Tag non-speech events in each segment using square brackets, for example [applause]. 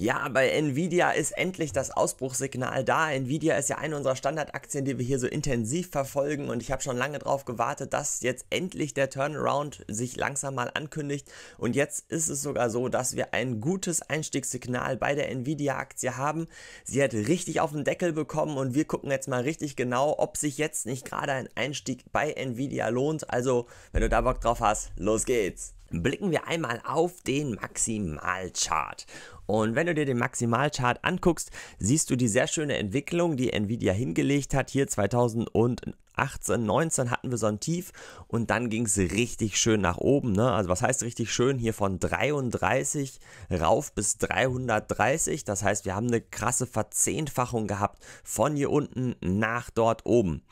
Ja, bei Nvidia ist endlich das Ausbruchssignal da. Nvidia ist ja eine unserer Standardaktien, die wir hier so intensiv verfolgen und ich habe schon lange darauf gewartet, dass jetzt endlich der Turnaround sich langsam mal ankündigt und jetzt ist es sogar so, dass wir ein gutes Einstiegssignal bei der Nvidia-Aktie haben. Sie hat richtig auf den Deckel bekommen und wir gucken jetzt mal richtig genau, ob sich jetzt nicht gerade ein Einstieg bei Nvidia lohnt. Also, wenn du da Bock drauf hast, los geht's! blicken wir einmal auf den Maximalchart. Und wenn du dir den Maximalchart anguckst, siehst du die sehr schöne Entwicklung, die Nvidia hingelegt hat. Hier 2018, 19 hatten wir so ein Tief und dann ging es richtig schön nach oben. Ne? Also was heißt richtig schön? Hier von 33 rauf bis 330. Das heißt, wir haben eine krasse Verzehnfachung gehabt von hier unten nach dort oben.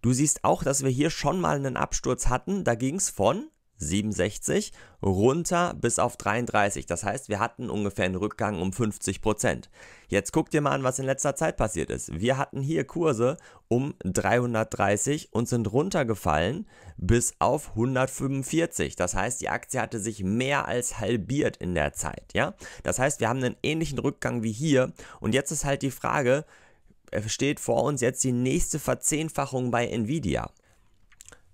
Du siehst auch, dass wir hier schon mal einen Absturz hatten. Da ging es von 67 runter bis auf 33. Das heißt, wir hatten ungefähr einen Rückgang um 50 Prozent. Jetzt guckt ihr mal an, was in letzter Zeit passiert ist. Wir hatten hier Kurse um 330 und sind runtergefallen bis auf 145. Das heißt, die Aktie hatte sich mehr als halbiert in der Zeit, ja? Das heißt, wir haben einen ähnlichen Rückgang wie hier und jetzt ist halt die Frage, steht vor uns jetzt die nächste Verzehnfachung bei Nvidia.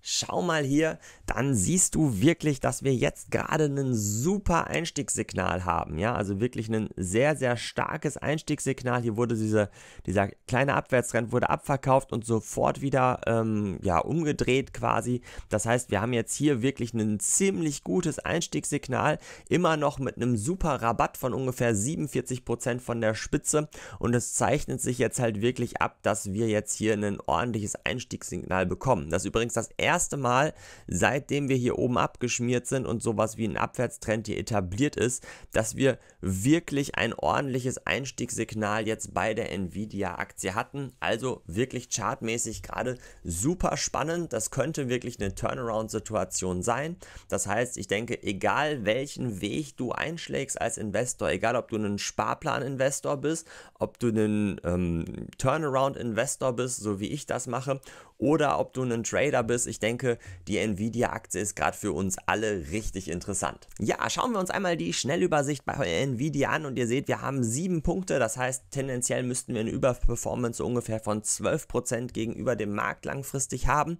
Schau mal hier, dann siehst du wirklich, dass wir jetzt gerade ein super Einstiegssignal haben. Ja, also wirklich ein sehr, sehr starkes Einstiegssignal. Hier wurde diese, dieser kleine Abwärtstrend wurde abverkauft und sofort wieder ähm, ja, umgedreht quasi. Das heißt, wir haben jetzt hier wirklich ein ziemlich gutes Einstiegssignal. Immer noch mit einem super Rabatt von ungefähr 47% Prozent von der Spitze. Und es zeichnet sich jetzt halt wirklich ab, dass wir jetzt hier ein ordentliches Einstiegssignal bekommen. Das ist übrigens das erste erste Mal, seitdem wir hier oben abgeschmiert sind und sowas wie ein Abwärtstrend hier etabliert ist, dass wir wirklich ein ordentliches Einstiegssignal jetzt bei der Nvidia-Aktie hatten. Also wirklich chartmäßig gerade super spannend. Das könnte wirklich eine Turnaround-Situation sein. Das heißt, ich denke, egal welchen Weg du einschlägst als Investor, egal ob du ein Sparplan-Investor bist, ob du ein ähm, Turnaround-Investor bist, so wie ich das mache, oder ob du ein Trader bist. Ich denke, die Nvidia-Aktie ist gerade für uns alle richtig interessant. Ja, schauen wir uns einmal die Schnellübersicht bei Nvidia an und ihr seht, wir haben sieben Punkte. Das heißt, tendenziell müssten wir eine Überperformance ungefähr von 12% gegenüber dem Markt langfristig haben.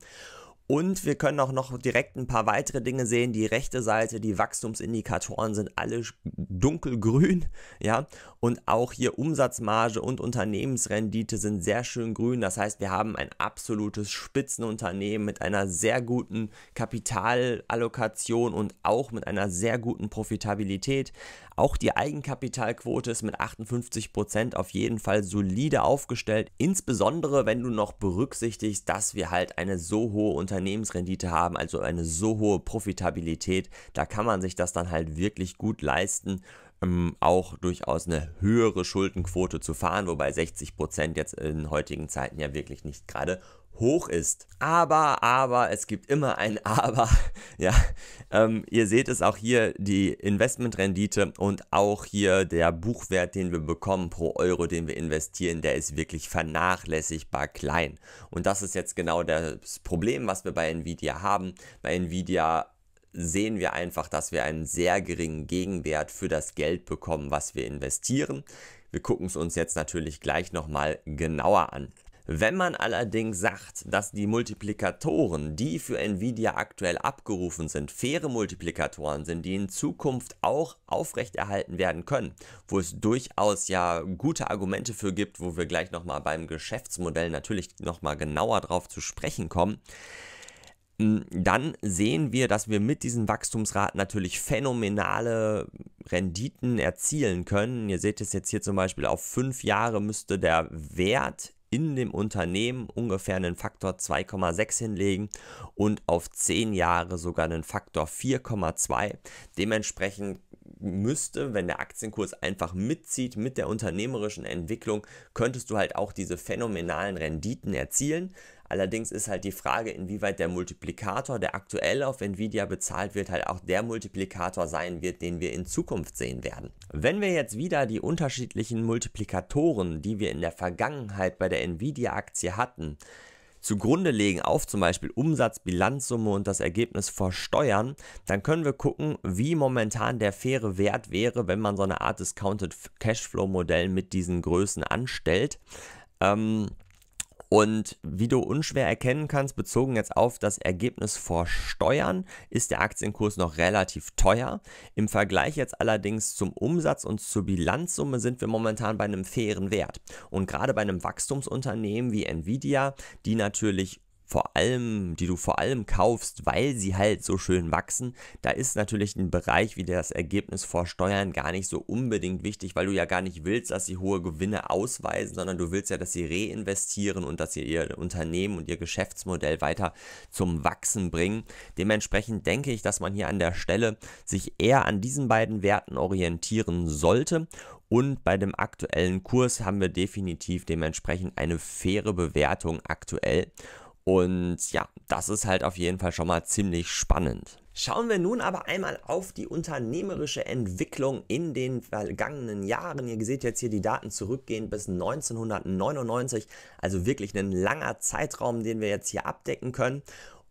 Und wir können auch noch direkt ein paar weitere Dinge sehen. Die rechte Seite, die Wachstumsindikatoren sind alle dunkelgrün, [laughs] ja. Und auch hier Umsatzmarge und Unternehmensrendite sind sehr schön grün. Das heißt, wir haben ein absolutes Spitzenunternehmen mit einer sehr guten Kapitalallokation und auch mit einer sehr guten Profitabilität. Auch die Eigenkapitalquote ist mit 58% Prozent auf jeden Fall solide aufgestellt, insbesondere wenn du noch berücksichtigst, dass wir halt eine so hohe Unternehmensrendite haben, also eine so hohe Profitabilität. Da kann man sich das dann halt wirklich gut leisten ähm, auch durchaus eine höhere Schuldenquote zu fahren, wobei 60% Prozent jetzt in heutigen Zeiten ja wirklich nicht gerade hoch ist. Aber, aber, es gibt immer ein [laughs] Aber. Ja, ähm, ihr seht es auch hier, die Investmentrendite und auch hier der Buchwert, den wir bekommen pro Euro, den wir investieren, der ist wirklich vernachlässigbar klein. Und das ist jetzt genau das Problem, was wir bei Nvidia haben. Bei Nvidia sehen wir einfach, dass wir einen sehr geringen Gegenwert für das Geld bekommen, was wir investieren. Wir gucken es uns jetzt natürlich gleich nochmal genauer an. Wenn man allerdings sagt, dass die Multiplikatoren, die für Nvidia aktuell abgerufen sind, faire Multiplikatoren sind, die in Zukunft auch aufrechterhalten werden können, wo es durchaus ja gute Argumente für gibt, wo wir gleich nochmal beim Geschäftsmodell natürlich nochmal genauer drauf zu sprechen kommen, hm, dann sehen wir, dass wir mit diesen Wachstumsraten natürlich phänomenale Renditen erzielen können. Ihr seht es jetzt hier zum Beispiel, auf fünf Jahre müsste der Wert in dem Unternehmen ungefähr einen Faktor 2,6 hinlegen und auf 10 Jahre sogar einen Faktor 4,2. Dementsprechend müsste, wenn der Aktienkurs einfach mitzieht mit der unternehmerischen Entwicklung, könntest du halt auch diese phänomenalen Renditen erzielen. Allerdings ist halt die Frage, inwieweit der Multiplikator, der aktuell auf Nvidia bezahlt wird, halt auch der Multiplikator sein wird, den wir in Zukunft sehen werden. Wenn wir jetzt wieder die unterschiedlichen Multiplikatoren, die wir in der Vergangenheit bei der Nvidia-Aktie hatten, zugrunde legen auf zum Beispiel Umsatz, Bilanzsumme und das Ergebnis vor Steuern, dann können wir gucken, wie momentan der faire Wert wäre, wenn man so eine Art Discounted Cashflow Modell mit diesen Größen anstellt. Ähm, und wie du unschwer erkennen kannst, bezogen jetzt auf das Ergebnis vor Steuern, ist der Aktienkurs noch relativ teuer. Im Vergleich jetzt allerdings zum Umsatz und zur Bilanzsumme sind wir momentan bei einem fairen Wert. Und gerade bei einem Wachstumsunternehmen wie Nvidia, die natürlich vor allem, die du vor allem kaufst, weil sie halt so schön wachsen, da ist natürlich ein Bereich wie das Ergebnis vor Steuern gar nicht so unbedingt wichtig, weil du ja gar nicht willst, dass sie hohe Gewinne ausweisen, sondern du willst ja, dass sie reinvestieren und dass sie ihr Unternehmen und ihr Geschäftsmodell weiter zum Wachsen bringen. Dementsprechend denke ich, dass man hier an der Stelle sich eher an diesen beiden Werten orientieren sollte und bei dem aktuellen Kurs haben wir definitiv dementsprechend eine faire Bewertung aktuell. Und ja, das ist halt auf jeden Fall schon mal ziemlich spannend. Schauen wir nun aber einmal auf die unternehmerische Entwicklung in den vergangenen Jahren. Ihr seht jetzt hier die Daten zurückgehen bis 1999, also wirklich ein langer Zeitraum, den wir jetzt hier abdecken können.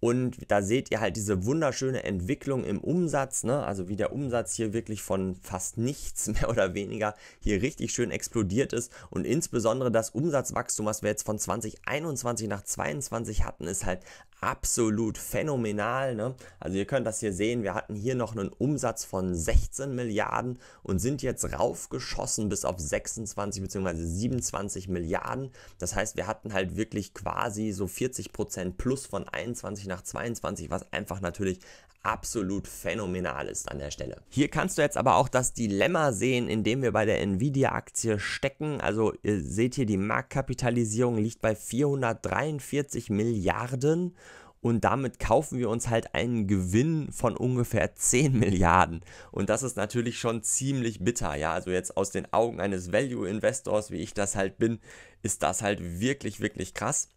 Und da seht ihr halt diese wunderschöne Entwicklung im Umsatz, ne? also wie der Umsatz hier wirklich von fast nichts [laughs] mehr oder weniger hier richtig schön explodiert ist. Und insbesondere das Umsatzwachstum, was wir jetzt von 2021 nach 2022 hatten, ist halt absolut phänomenal. Ne? Also ihr könnt das hier sehen, wir hatten hier noch einen Umsatz von 16 Milliarden und sind jetzt raufgeschossen bis auf 26 bzw. 27 Milliarden. Das heißt, wir hatten halt wirklich quasi so 40% Prozent plus von 21 nach 22, was einfach natürlich absolut phänomenal ist an der Stelle. Hier kannst du jetzt aber auch das Dilemma sehen, in dem wir bei der Nvidia-Aktie stecken. Also ihr seht hier, die Marktkapitalisierung liegt bei 443 Milliarden und damit kaufen wir uns halt einen Gewinn von ungefähr 10 Milliarden. Und das ist natürlich schon ziemlich bitter, ja. Also jetzt aus den Augen eines Value-Investors, wie ich das halt bin, ist das halt wirklich, wirklich krass.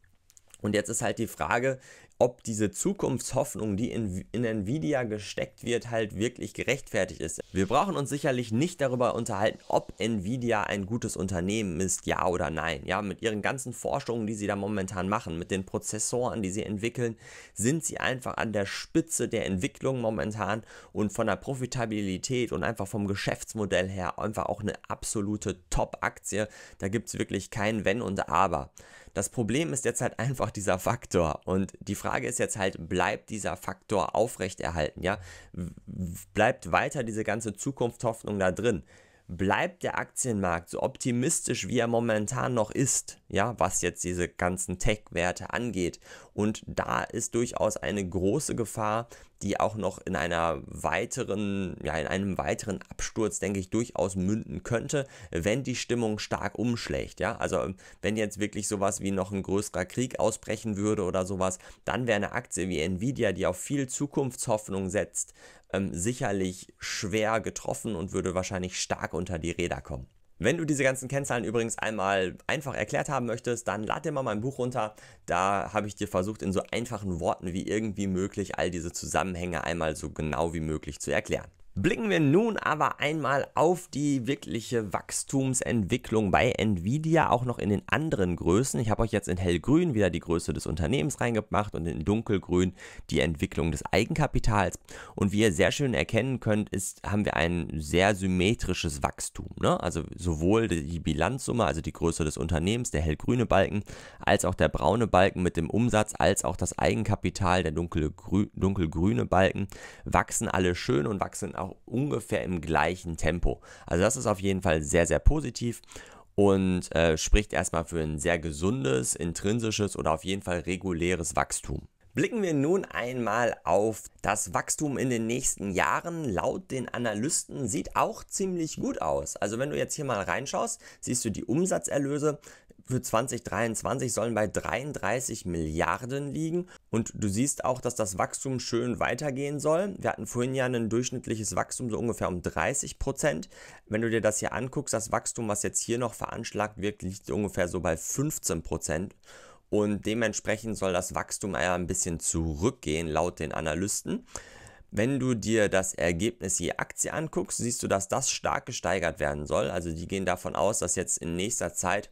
Und jetzt ist halt die Frage, ob diese Zukunftshoffnung, die in, in Nvidia gesteckt wird, halt wirklich gerechtfertigt ist. Wir brauchen uns sicherlich nicht darüber unterhalten, ob Nvidia ein gutes Unternehmen ist, ja oder nein. Ja, mit ihren ganzen Forschungen, die sie da momentan machen, mit den Prozessoren, die sie entwickeln, sind sie einfach an der Spitze der Entwicklung momentan und von der Profitabilität und einfach vom Geschäftsmodell her einfach auch eine absolute Top-Aktie. Da gibt es wirklich kein Wenn und Aber. Das Problem ist jetzt halt [laughs] einfach dieser Faktor. Und die Frage ist jetzt halt, bleibt dieser Faktor aufrechterhalten? Ja? Bleibt weiter diese ganze Zukunftshoffnung da drin? bleibt der Aktienmarkt so optimistisch, wie er momentan noch ist, ja, was jetzt diese ganzen Tech-Werte angeht. Und da ist durchaus eine große Gefahr, die auch noch in einer weiteren, ja, in einem weiteren Absturz, denke ich, durchaus münden könnte, wenn die Stimmung stark umschlägt, ja. Also, wenn jetzt wirklich sowas wie noch ein größerer Krieg ausbrechen würde oder sowas, dann wäre eine Aktie wie Nvidia, die auf viel Zukunftshoffnung setzt, ähm, sicherlich schwer getroffen und würde wahrscheinlich stark unter die Räder kommen. Wenn du diese ganzen Kennzahlen übrigens einmal einfach erklärt haben möchtest, dann lad dir mal mein Buch runter. Da habe ich dir versucht, in so einfachen Worten wie irgendwie möglich all diese Zusammenhänge einmal so genau wie möglich zu erklären. Blicken wir nun aber einmal auf die wirkliche Wachstumsentwicklung bei Nvidia, auch noch in den anderen Größen. Ich habe euch jetzt in hellgrün wieder die Größe des Unternehmens reingemacht und in dunkelgrün die Entwicklung des Eigenkapitals. Und wie ihr sehr schön erkennen könnt, ist, haben wir ein sehr symmetrisches Wachstum. Ne? Also sowohl die Bilanzsumme, also die Größe des Unternehmens, der hellgrüne Balken, als auch der braune Balken mit dem Umsatz, als auch das Eigenkapital, der dunkelgrüne Balken, wachsen alle schön und wachsen auch auch ungefähr im gleichen Tempo. Also das ist auf jeden Fall sehr, sehr positiv und äh, spricht erstmal für ein sehr gesundes, intrinsisches oder auf jeden Fall reguläres Wachstum. Blicken wir nun einmal auf das Wachstum in den nächsten Jahren. Laut den Analysten sieht auch ziemlich gut aus. Also wenn du jetzt hier mal reinschaust, siehst du die Umsatzerlöse für 2023 sollen bei 33 Milliarden liegen. Und du siehst auch, dass das Wachstum schön weitergehen soll. Wir hatten vorhin ja ein durchschnittliches Wachstum so ungefähr um 30 Prozent. Wenn du dir das hier anguckst, das Wachstum, was jetzt hier noch veranschlagt wird, liegt ungefähr so bei 15 Prozent. Und dementsprechend soll das Wachstum ja ein bisschen zurückgehen, laut den Analysten. Wenn du dir das Ergebnis je Aktie anguckst, siehst du, dass das stark gesteigert werden soll. Also die gehen davon aus, dass jetzt in nächster Zeit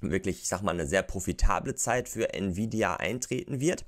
wirklich, ich sag mal, eine sehr profitable Zeit für Nvidia eintreten wird.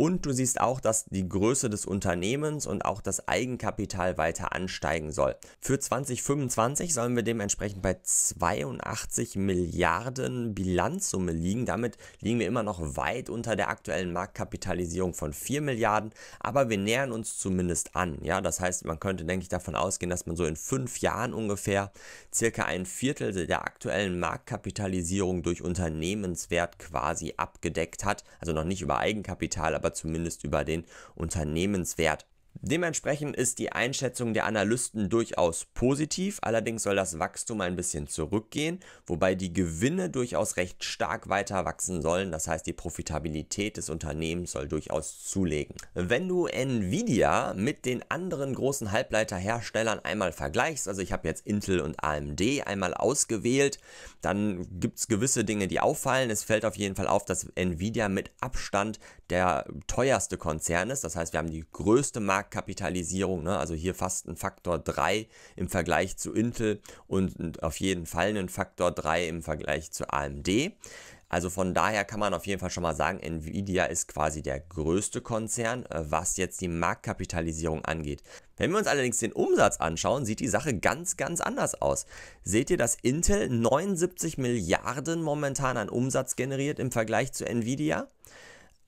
Und du siehst auch, dass die Größe des Unternehmens und auch das Eigenkapital weiter ansteigen soll. Für 2025 sollen wir dementsprechend bei 82 Milliarden Bilanzsumme liegen. Damit liegen wir immer noch weit unter der aktuellen Marktkapitalisierung von 4 Milliarden, aber wir nähern uns zumindest an. Ja, das heißt, man könnte, denke ich, davon ausgehen, dass man so in fünf Jahren ungefähr circa ein Viertel der aktuellen Marktkapitalisierung durch Unternehmenswert quasi abgedeckt hat. Also noch nicht über Eigenkapital, aber aber zumindest über den Unternehmenswert. Dementsprechend ist die Einschätzung der Analysten durchaus positiv, allerdings soll das Wachstum ein bisschen zurückgehen, wobei die Gewinne durchaus recht stark weiter wachsen sollen, das heißt die Profitabilität des Unternehmens soll durchaus zulegen. Wenn du Nvidia mit den anderen großen Halbleiterherstellern einmal vergleichst, also ich habe jetzt Intel und AMD einmal ausgewählt, dann gibt es gewisse Dinge, die auffallen. Es fällt auf jeden Fall auf, dass Nvidia mit Abstand der teuerste Konzern ist, das heißt wir haben die größte Markt Marktkapitalisierung, ne? also hier fast ein Faktor 3 im Vergleich zu Intel und auf jeden Fall einen Faktor 3 im Vergleich zu AMD. Also von daher kann man auf jeden Fall schon mal sagen, Nvidia ist quasi der größte Konzern, äh, was jetzt die Marktkapitalisierung angeht. Wenn wir uns allerdings den Umsatz anschauen, sieht die Sache ganz, ganz anders aus. Seht ihr, dass Intel 79 Milliarden momentan an Umsatz generiert im Vergleich zu Nvidia?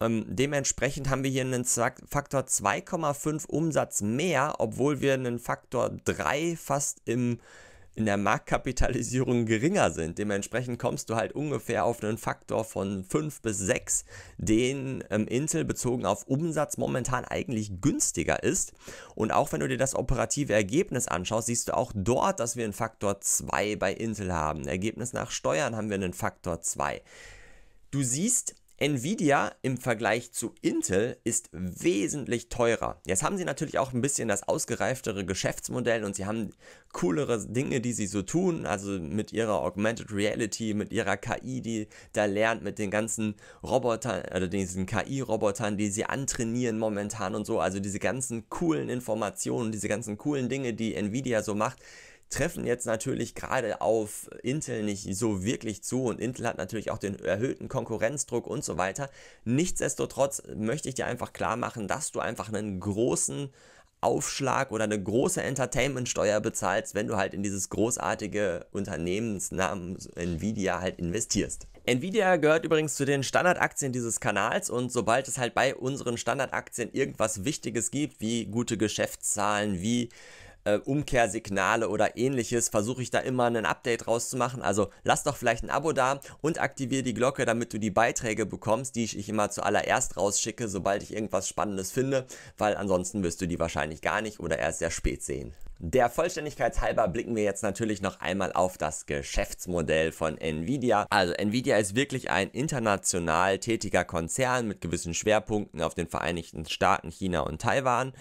Ähm, dementsprechend haben wir hier einen Faktor 2,5 Umsatz mehr, obwohl wir einen Faktor 3 fast im, in der Marktkapitalisierung geringer sind. Dementsprechend kommst du halt ungefähr auf einen Faktor von 5 bis 6, den ähm, Intel bezogen auf Umsatz momentan eigentlich günstiger ist. Und auch wenn du dir das operative Ergebnis anschaust, siehst du auch dort, dass wir einen Faktor 2 bei Intel haben. Ergebnis nach Steuern haben wir einen Faktor 2. Du siehst, Nvidia im Vergleich zu Intel ist wesentlich teurer. Jetzt haben sie natürlich auch ein bisschen das ausgereiftere Geschäftsmodell und sie haben coolere Dinge, die sie so tun, also mit ihrer Augmented Reality, mit ihrer KI, die da lernt, mit den ganzen Robotern, oder also diesen KI-Robotern, die sie antrainieren momentan und so, also diese ganzen coolen Informationen, diese ganzen coolen Dinge, die Nvidia so macht, treffen jetzt natürlich gerade auf Intel nicht so wirklich zu und Intel hat natürlich auch den erhöhten Konkurrenzdruck und so weiter. Nichtsdestotrotz möchte ich dir einfach klar machen, dass du einfach einen großen Aufschlag oder eine große Entertainment-Steuer bezahlst, wenn du halt in dieses großartige Unternehmensnamen Nvidia halt investierst. Nvidia gehört übrigens zu den Standardaktien dieses Kanals und sobald es halt bei unseren Standardaktien irgendwas Wichtiges gibt, wie gute Geschäftszahlen, wie äh, Umkehrsignale oder ähnliches, versuche ich da immer ein Update rauszumachen. Also lass doch vielleicht ein Abo da und aktiviere die Glocke, damit du die Beiträge bekommst, die ich immer zuallererst rausschicke, sobald ich irgendwas Spannendes finde, weil ansonsten wirst du die wahrscheinlich gar nicht oder erst sehr spät sehen. Der Vollständigkeit halber blicken wir jetzt natürlich noch einmal auf das Geschäftsmodell von Nvidia. Also Nvidia ist wirklich ein international tätiger Konzern mit gewissen Schwerpunkten auf den Vereinigten Staaten, China und Taiwan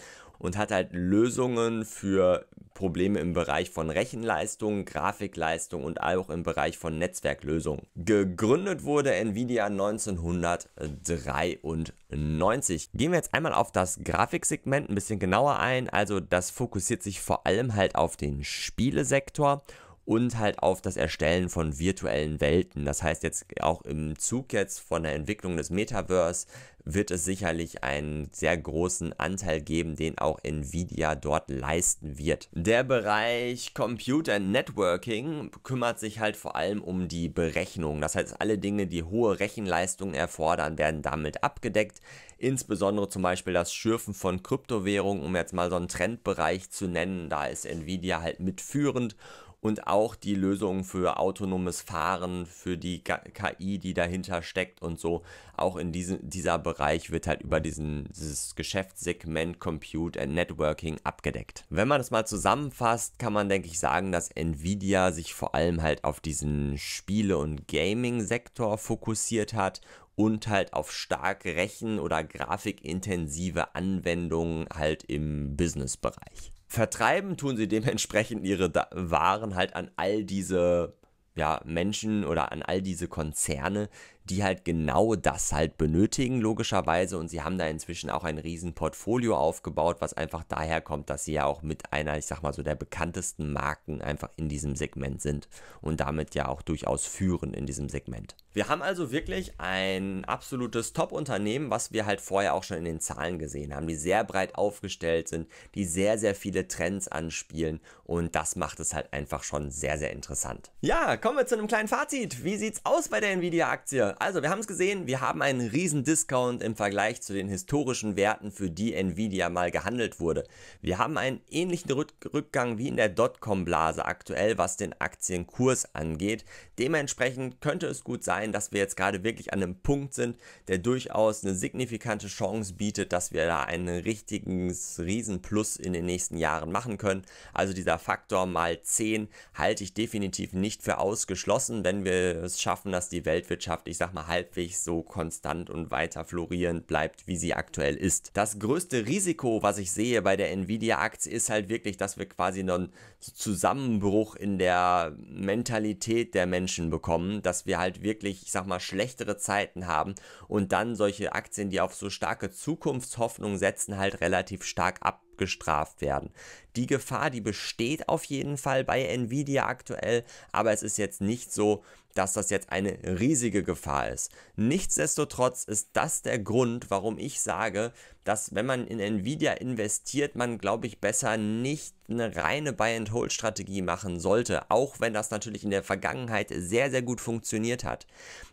und hat halt Lösungen für Probleme im Bereich von Rechenleistung, Grafikleistung und auch im Bereich von Netzwerklösungen. Gegründet wurde Nvidia 1993. Gehen wir jetzt einmal auf das Grafiksegment ein bisschen genauer ein. Also das fokussiert sich vor allem halt auf den Spielesektor und halt auf das Erstellen von virtuellen Welten. Das heißt jetzt auch im Zug jetzt von der Entwicklung des Metaverse wird es sicherlich einen sehr großen Anteil geben, den auch Nvidia dort leisten wird. Der Bereich Computer Networking kümmert sich halt vor allem um die Berechnung. Das heißt, alle Dinge, die hohe Rechenleistungen erfordern, werden damit abgedeckt. Insbesondere zum Beispiel das Schürfen von Kryptowährungen, um jetzt mal so einen Trendbereich zu nennen. Da ist Nvidia halt mitführend und auch die Lösungen für autonomes Fahren, für die KI, die dahinter steckt und so. Auch in diesem, dieser Bereich wird halt über diesen, dieses Geschäftssegment Compute and Networking abgedeckt. Wenn man das mal zusammenfasst, kann man, denke ich, sagen, dass Nvidia sich vor allem halt auf diesen Spiele- und Gaming-Sektor fokussiert hat und halt auf stark rechen- oder grafikintensive Anwendungen halt im Businessbereich vertreiben tun sie dementsprechend ihre da Waren halt an all diese ja, Menschen oder an all diese Konzerne, die halt genau das halt benötigen, logischerweise. Und sie haben da inzwischen auch ein riesen Portfolio aufgebaut, was einfach daher kommt, dass sie ja auch mit einer, ich sag mal so, der bekanntesten Marken einfach in diesem Segment sind und damit ja auch durchaus führen in diesem Segment. Wir haben also wirklich ein absolutes Top-Unternehmen, was wir halt vorher auch schon in den Zahlen gesehen haben, die sehr breit aufgestellt sind, die sehr, sehr viele Trends anspielen und das macht es halt einfach schon sehr, sehr interessant. Ja, kommen wir zu einem kleinen Fazit. Wie sieht's aus bei der Nvidia-Aktie? also wir haben es gesehen, wir haben einen riesen Discount im Vergleich zu den historischen Werten, für die Nvidia mal gehandelt wurde. Wir haben einen ähnlichen Rückgang wie in der Dotcom-Blase aktuell, was den Aktienkurs angeht. Dementsprechend könnte es gut sein, dass wir jetzt gerade wirklich an einem Punkt sind, der durchaus eine signifikante Chance bietet, dass wir da einen richtigen Riesenplus in den nächsten Jahren machen können. Also dieser Faktor mal 10 halte ich definitiv nicht für ausgeschlossen, wenn wir es schaffen, dass die Weltwirtschaft, ich sag mal, halbwegs so konstant und weiter florierend bleibt, wie sie aktuell ist. Das größte Risiko, was ich sehe bei der Nvidia-Aktie, ist halt wirklich, dass wir quasi einen Zusammenbruch in der Mentalität der Menschen bekommen, dass wir halt wirklich, ich sag mal, schlechtere Zeiten haben und dann solche Aktien, die auf so starke Zukunftshoffnung setzen, halt relativ stark ab gestraft werden. Die Gefahr, die besteht auf jeden Fall bei Nvidia aktuell, aber es ist jetzt nicht so, dass das jetzt eine riesige Gefahr ist. Nichtsdestotrotz ist das der Grund, warum ich sage, dass wenn man in Nvidia investiert, man glaube ich besser nicht eine reine Buy-and-Hold-Strategie machen sollte, auch wenn das natürlich in der Vergangenheit sehr, sehr gut funktioniert hat.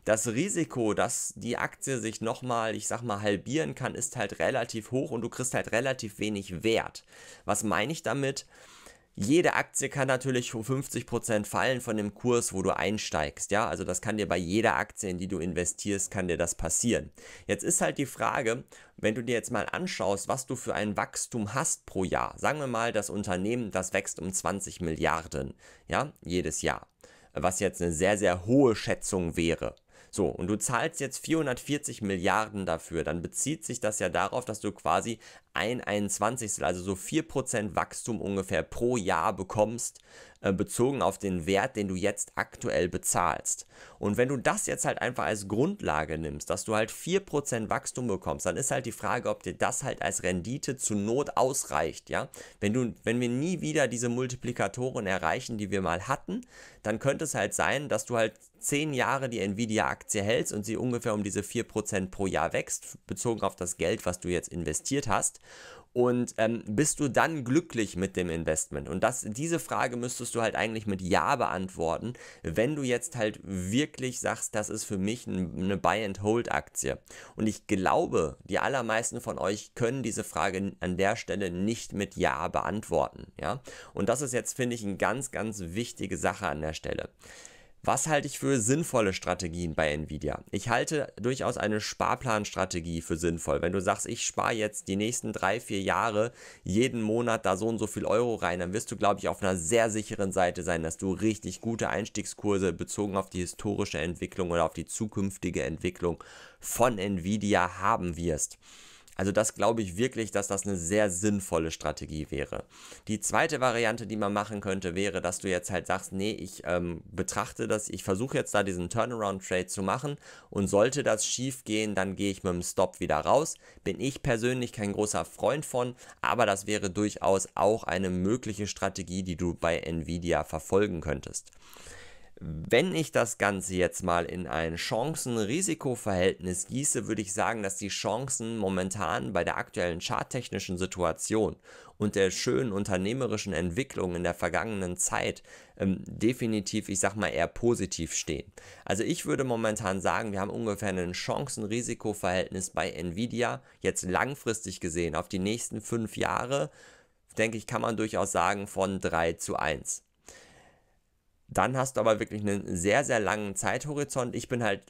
Das Risiko, dass die Aktie sich nochmal, ich sag mal, halbieren kann, ist halt relativ hoch und du kriegst halt relativ wenig Wert. Was meine ich damit? Jede Aktie kann natürlich um 50% fallen von dem Kurs, wo du einsteigst, ja? Also das kann dir bei jeder Aktie, in die du investierst, kann dir das passieren. Jetzt ist halt die Frage, wenn du dir jetzt mal anschaust, was du für ein Wachstum hast pro Jahr. Sagen wir mal, das Unternehmen, das wächst um 20 Milliarden, ja, jedes Jahr, was jetzt eine sehr sehr hohe Schätzung wäre. So, und du zahlst jetzt 440 Milliarden dafür, dann bezieht sich das ja darauf, dass du quasi ein 21. also so 4% Wachstum ungefähr pro Jahr bekommst, äh, bezogen auf den Wert, den du jetzt aktuell bezahlst. Und wenn du das jetzt halt einfach als Grundlage nimmst, dass du halt 4% Wachstum bekommst, dann ist halt die Frage, ob dir das halt als Rendite zu Not ausreicht, ja? Wenn du, wenn wir nie wieder diese Multiplikatoren erreichen, die wir mal hatten, dann könnte es halt sein, dass du halt 10 Jahre die Nvidia-Aktie hältst und sie ungefähr um diese 4% pro Jahr wächst, bezogen auf das Geld, was du jetzt investiert hast. Und ähm, bist du dann glücklich mit dem Investment? Und das, diese Frage müsstest du halt eigentlich mit Ja beantworten, wenn du jetzt halt wirklich sagst, das ist für mich eine Buy-and-Hold-Aktie. Und ich glaube, die allermeisten von euch können diese Frage an der Stelle nicht mit Ja beantworten. Ja? Und das ist jetzt, finde ich, eine ganz, ganz wichtige Sache an der Stelle. Was halte ich für sinnvolle Strategien bei Nvidia? Ich halte durchaus eine Sparplanstrategie für sinnvoll. Wenn du sagst, ich spare jetzt die nächsten drei, vier Jahre jeden Monat da so und so viel Euro rein, dann wirst du, glaube ich, auf einer sehr sicheren Seite sein, dass du richtig gute Einstiegskurse bezogen auf die historische Entwicklung oder auf die zukünftige Entwicklung von Nvidia haben wirst. Also das glaube ich wirklich, dass das eine sehr sinnvolle Strategie wäre. Die zweite Variante, die man machen könnte, wäre, dass du jetzt halt sagst, nee, ich ähm, betrachte das, ich versuche jetzt da diesen Turnaround-Trade zu machen und sollte das schief gehen, dann gehe ich mit dem Stop wieder raus. Bin ich persönlich kein großer Freund von, aber das wäre durchaus auch eine mögliche Strategie, die du bei Nvidia verfolgen könntest. Wenn ich das Ganze jetzt mal in ein Chancen-Risiko-Verhältnis gieße, würde ich sagen, dass die Chancen momentan bei der aktuellen charttechnischen Situation und der schönen unternehmerischen Entwicklung in der vergangenen Zeit ähm, definitiv, ich sag mal, eher positiv stehen. Also ich würde momentan sagen, wir haben ungefähr ein Chancen-Risiko-Verhältnis bei Nvidia jetzt langfristig gesehen auf die nächsten fünf Jahre denke ich, kann man durchaus sagen von 3 zu 1 dann hast du aber wirklich einen sehr, sehr langen Zeithorizont. Ich bin halt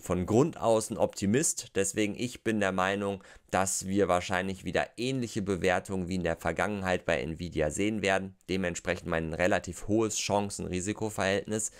von Grund aus ein Optimist, deswegen ich bin der Meinung, dass wir wahrscheinlich wieder ähnliche Bewertungen wie in der Vergangenheit bei Nvidia sehen werden. Dementsprechend mein relativ hohes chancen risikoverhältnis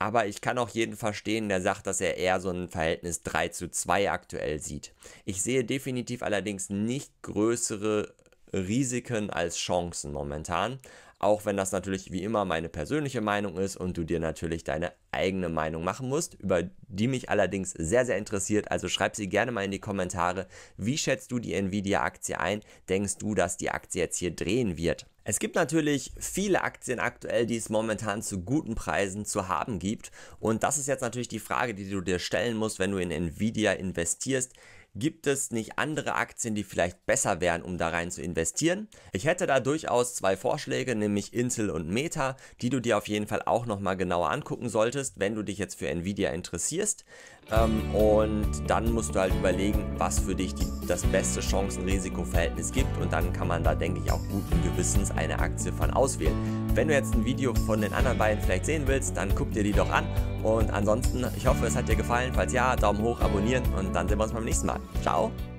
Aber ich kann auch jeden verstehen, der sagt, dass er eher so ein Verhältnis 3 zu 2 aktuell sieht. Ich sehe definitiv allerdings nicht größere Risiken als Chancen momentan auch wenn das natürlich wie immer meine persönliche Meinung ist und du dir natürlich deine eigene Meinung machen musst, über die mich allerdings sehr, sehr interessiert. Also schreib sie gerne mal in die Kommentare. Wie schätzt du die Nvidia-Aktie ein? Denkst du, dass die Aktie jetzt hier drehen wird? Es gibt natürlich viele Aktien aktuell, die es momentan zu guten Preisen zu haben gibt. Und das ist jetzt natürlich die Frage, die du dir stellen musst, wenn du in Nvidia investierst. Gibt es nicht andere Aktien, die vielleicht besser wären, um da rein zu investieren? Ich hätte da durchaus zwei Vorschläge, nämlich Intel und Meta, die du dir auf jeden Fall auch nochmal genauer angucken solltest, wenn du dich jetzt für Nvidia interessierst. Ähm, und dann musst du halt überlegen, was für dich die, das beste Chancen-Risiko-Verhältnis gibt. Und dann kann man da, denke ich, auch guten Gewissens eine Aktie von auswählen. Wenn du jetzt ein Video von den anderen beiden vielleicht sehen willst, dann guck dir die doch an. Und ansonsten, ich hoffe, es hat dir gefallen. Falls ja, Daumen hoch, abonnieren und dann sehen wir uns beim nächsten Mal. Ciao!